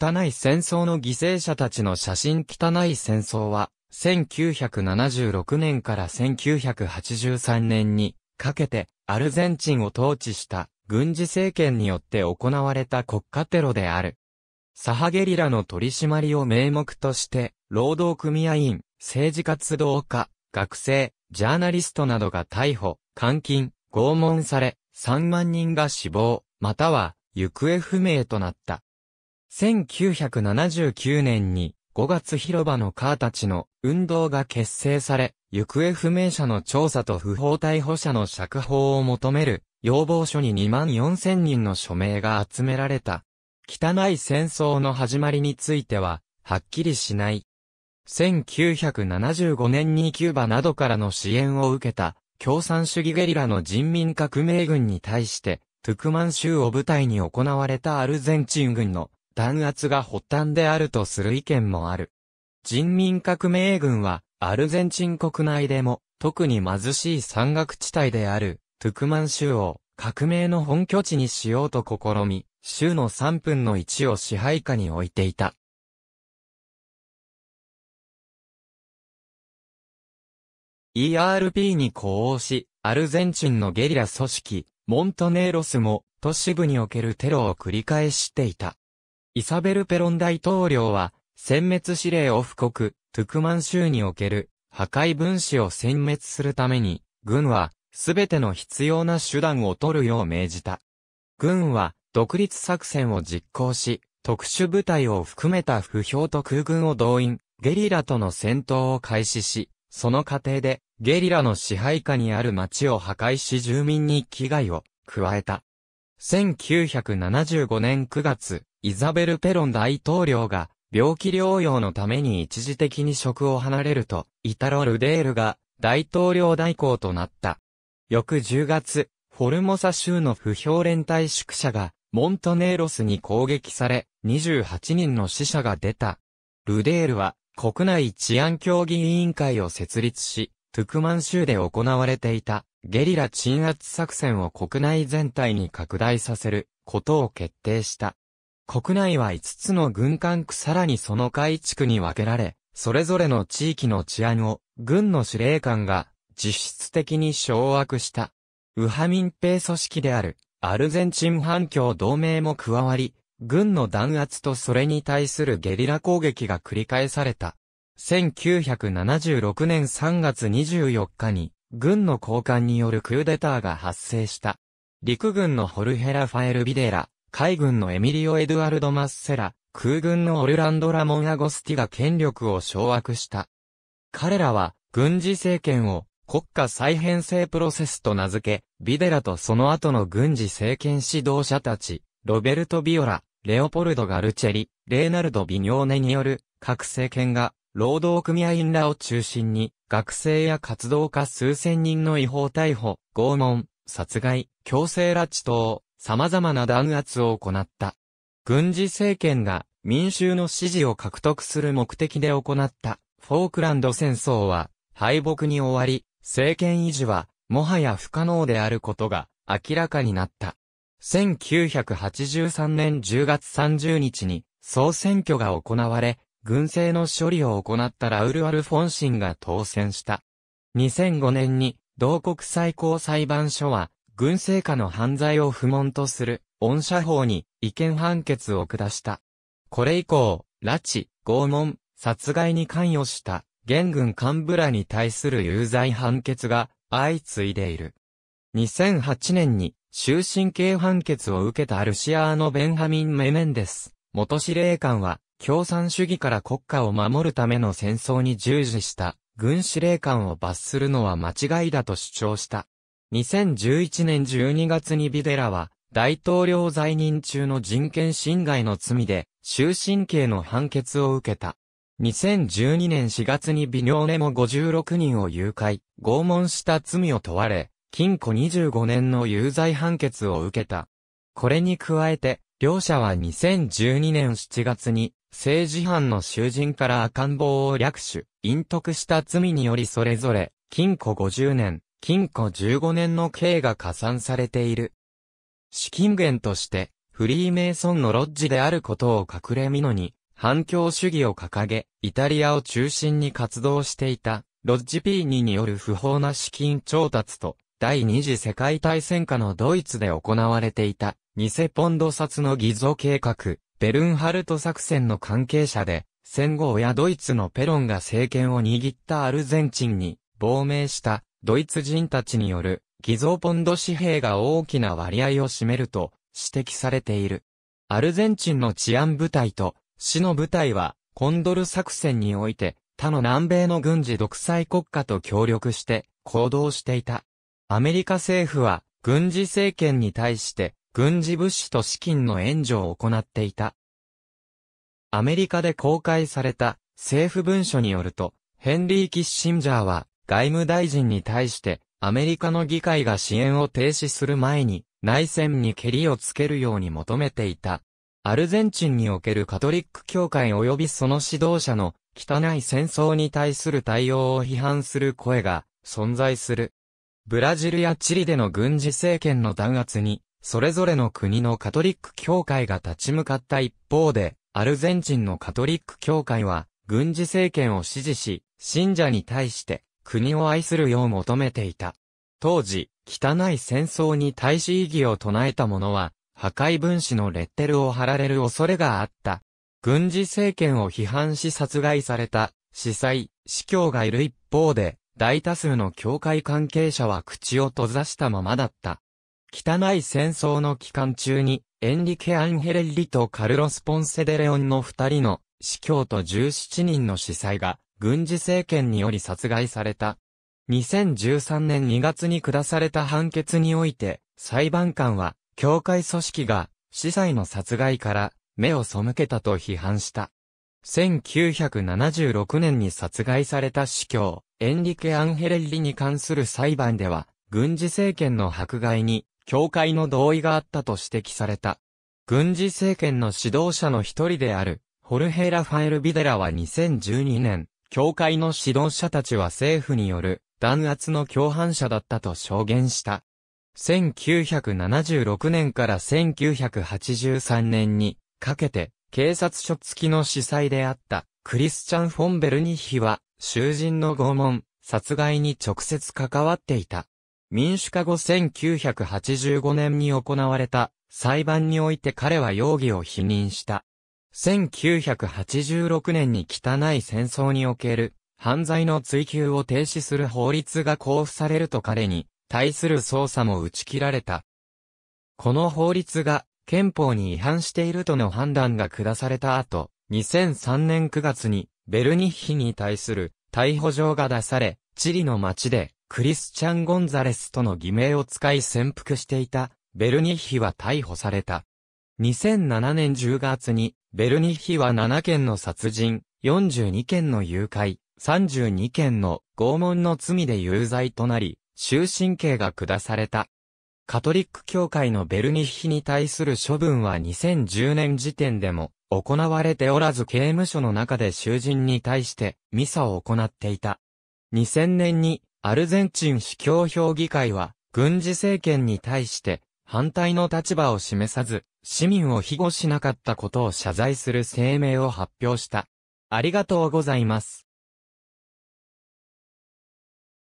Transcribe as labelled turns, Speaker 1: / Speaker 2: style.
Speaker 1: 汚い戦争の犠牲者たちの写真汚い戦争は、1976年から1983年にかけてアルゼンチンを統治した軍事政権によって行われた国家テロである。サハゲリラの取り締まりを名目として、労働組合員、政治活動家、学生、ジャーナリストなどが逮捕、監禁、拷問され、3万人が死亡、または行方不明となった。1979年に5月広場のカーたちの運動が結成され、行方不明者の調査と不法逮捕者の釈放を求める要望書に2万4千人の署名が集められた。汚い戦争の始まりについては、はっきりしない。1975年にキューバなどからの支援を受けた共産主義ゲリラの人民革命軍に対して、トゥクマン州を舞台に行われたアルゼンチン軍の弾圧が発端であるとする意見もある。人民革命軍は、アルゼンチン国内でも、特に貧しい山岳地帯である、トゥクマン州を、革命の本拠地にしようと試み、州の3分の1を支配下に置いていた。ERP に呼応し、アルゼンチンのゲリラ組織、モントネーロスも、都市部におけるテロを繰り返していた。イサベル・ペロン大統領は、殲滅指令を布告、トゥクマン州における破壊分子を殲滅するために、軍は、すべての必要な手段を取るよう命じた。軍は、独立作戦を実行し、特殊部隊を含めた不評と空軍を動員、ゲリラとの戦闘を開始し、その過程で、ゲリラの支配下にある町を破壊し住民に危害を加えた。1975年9月、イザベル・ペロン大統領が、病気療養のために一時的に職を離れると、イタロ・ルデールが大統領代行となった。翌10月、フォルモサ州の不評連帯宿舎が、モントネーロスに攻撃され、28人の死者が出た。ルデールは、国内治安協議委員会を設立し、トゥクマン州で行われていた、ゲリラ鎮圧作戦を国内全体に拡大させる、ことを決定した。国内は5つの軍管区さらにその海地区に分けられ、それぞれの地域の治安を軍の司令官が実質的に掌握した。右派民兵組織であるアルゼンチン反共同盟も加わり、軍の弾圧とそれに対するゲリラ攻撃が繰り返された。1976年3月24日に、軍の高官によるクーデターが発生した。陸軍のホルヘラ・ファエル・ビデラ、海軍のエミリオ・エドゥアルド・マッセラ、空軍のオルランド・ラモン・アゴスティが権力を掌握した。彼らは、軍事政権を国家再編成プロセスと名付け、ビデラとその後の軍事政権指導者たち、ロベルト・ビオラ、レオポルド・ガルチェリ、レーナルド・ビニョーネによる各政権が、労働組合員らを中心に、学生や活動家数千人の違法逮捕、拷問、殺害、強制拉致等、様々な弾圧を行った。軍事政権が民衆の支持を獲得する目的で行ったフォークランド戦争は敗北に終わり、政権維持はもはや不可能であることが明らかになった。1983年10月30日に総選挙が行われ、軍政の処理を行ったラウル・アルフォンシンが当選した。2005年に同国最高裁判所は軍政下の犯罪を不問とする、恩赦法に違憲判決を下した。これ以降、拉致、拷問、殺害に関与した、現軍幹部らに対する有罪判決が相次いでいる。2008年に終身刑判決を受けたルシアーノ・ベンハミン・メメンデス、元司令官は、共産主義から国家を守るための戦争に従事した、軍司令官を罰するのは間違いだと主張した。2011年12月にビデラは、大統領在任中の人権侵害の罪で、終身刑の判決を受けた。2012年4月にビニョーネも56人を誘拐、拷問した罪を問われ、禁錮25年の有罪判決を受けた。これに加えて、両者は2012年7月に、政治犯の囚人から赤ん坊を略取、隠匿した罪によりそれぞれ、禁錮50年、禁錮15年の刑が加算されている。資金源として、フリーメイソンのロッジであることを隠れみのに、反共主義を掲げ、イタリアを中心に活動していた、ロッジ P2 による不法な資金調達と、第二次世界大戦下のドイツで行われていた、偽ポンド札の偽造計画、ベルンハルト作戦の関係者で、戦後親ドイツのペロンが政権を握ったアルゼンチンに、亡命したドイツ人たちによる偽造ポンド紙幣が大きな割合を占めると指摘されている。アルゼンチンの治安部隊と市の部隊はコンドル作戦において他の南米の軍事独裁国家と協力して行動していた。アメリカ政府は軍事政権に対して軍事物資と資金の援助を行っていた。アメリカで公開された政府文書によると、ヘンリー・キッシンジャーは外務大臣に対して、アメリカの議会が支援を停止する前に、内戦に蹴りをつけるように求めていた。アルゼンチンにおけるカトリック教会及びその指導者の汚い戦争に対する対応を批判する声が存在する。ブラジルやチリでの軍事政権の弾圧に、それぞれの国のカトリック教会が立ち向かった一方で、アルゼンチンのカトリック教会は、軍事政権を支持し、信者に対して、国を愛するよう求めていた。当時、汚い戦争に対し異議を唱えた者は、破壊分子のレッテルを貼られる恐れがあった。軍事政権を批判し殺害された、司祭、司教がいる一方で、大多数の教会関係者は口を閉ざしたままだった。汚い戦争の期間中に、エンリケ・アンヘレッリとカルロス・ポンセデレオンの二人の、司教と17人の司祭が、軍事政権により殺害された。2013年2月に下された判決において、裁判官は、教会組織が、司祭の殺害から目を背けたと批判した。1976年に殺害された司教、エンリケ・アンヘレッリに関する裁判では、軍事政権の迫害に、教会の同意があったと指摘された。軍事政権の指導者の一人である、ホルヘイラ・ファエル・ビデラは2012年、教会の指導者たちは政府による弾圧の共犯者だったと証言した。1976年から1983年にかけて警察署付きの司祭であったクリスチャン・フォンベルニヒは囚人の拷問、殺害に直接関わっていた。民主化後1985年に行われた裁判において彼は容疑を否認した。1986年に汚い戦争における犯罪の追及を停止する法律が交付されると彼に対する捜査も打ち切られた。この法律が憲法に違反しているとの判断が下された後、2003年9月にベルニッヒに対する逮捕状が出され、チリの町でクリスチャン・ゴンザレスとの偽名を使い潜伏していたベルニッヒは逮捕された。2007年10月に、ベルニヒは7件の殺人、42件の誘拐、32件の拷問の罪で有罪となり、終身刑が下された。カトリック教会のベルニヒに対する処分は2010年時点でも行われておらず刑務所の中で囚人に対してミサを行っていた。2000年にアルゼンチン司教評議会は軍事政権に対して反対の立場を示さず、市民を庇護しなかったことを謝罪する声明を発表した。ありがとうございます。